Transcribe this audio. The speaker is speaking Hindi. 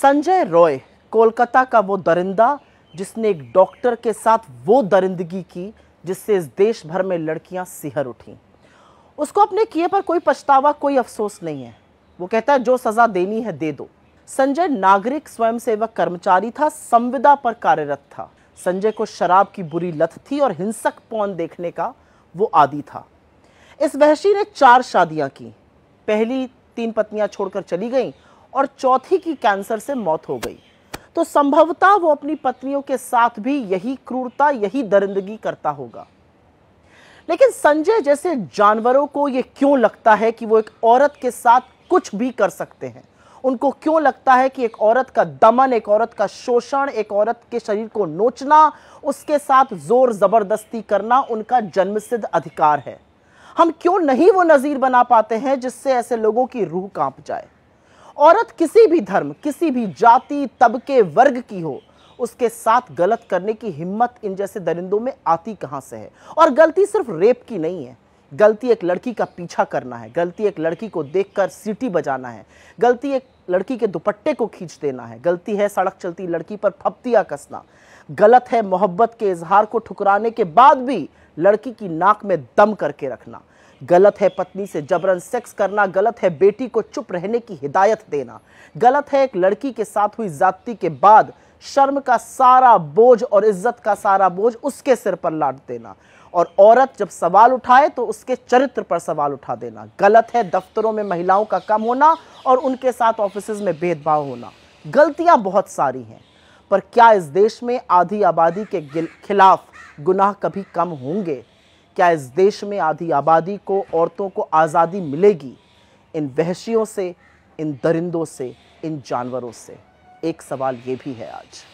संजय रॉय कोलकाता का वो दरिंदा जिसने एक डॉक्टर के साथ वो दरिंदगी की जिससे इस देश भर में लड़कियां सिहर उठी उसको अपने किए पर कोई पछतावा कोई अफसोस नहीं है वो कहता है जो सज़ा देनी है दे दो संजय नागरिक स्वयंसेवक कर्मचारी था संविदा पर कार्यरत था संजय को शराब की बुरी लत थी और हिंसक पौन देखने का वो आदि था इस वहशी ने चार शादियां की पहली तीन पत्नियां छोड़कर चली गईं और चौथी की कैंसर से मौत हो गई तो संभवतः वो अपनी पत्नियों के साथ भी यही क्रूरता यही दरिंदगी करता होगा लेकिन संजय जैसे जानवरों को ये क्यों लगता है कि वो एक औरत के साथ कुछ भी कर सकते हैं उनको क्यों लगता है कि एक औरत का दमन एक औरत का शोषण एक औरत के शरीर को नोचना उसके साथ जोर जबरदस्ती करना उनका जन्मसिद्ध अधिकार है हम क्यों नहीं वो नजीर बना पाते हैं जिससे ऐसे लोगों की रूह कांप जाए औरत किसी भी धर्म किसी भी जाति तबके वर्ग की हो उसके साथ गलत करने की हिम्मत इन जैसे दरिंदों में आती कहां से है और गलती सिर्फ रेप की नहीं है गलती एक लड़की का पीछा करना है गलती एक लड़की को देखकर सीटी बजाना है गलती एक लड़की के दुपट्टे को खींच देना है गलती है सड़क चलती लड़की पर फपतियाँ कसना गलत है मोहब्बत के इजहार को ठुकराने के बाद भी लड़की की नाक में दम करके रखना गलत है पत्नी से जबरन सेक्स करना गलत है बेटी को चुप रहने की हिदायत देना गलत है एक लड़की के साथ हुई जाति के बाद शर्म का सारा बोझ और इज्जत का सारा बोझ उसके सिर पर लाट देना और औरत जब सवाल उठाए तो उसके चरित्र पर सवाल उठा देना गलत है दफ्तरों में महिलाओं का कम होना और उनके साथ ऑफिस में भेदभाव होना गलतियां बहुत सारी हैं पर क्या इस देश में आधी आबादी के खिलाफ गुनाह कभी कम होंगे क्या इस देश में आधी आबादी को औरतों को आज़ादी मिलेगी इन वहशियों से इन दरिंदों से इन जानवरों से एक सवाल ये भी है आज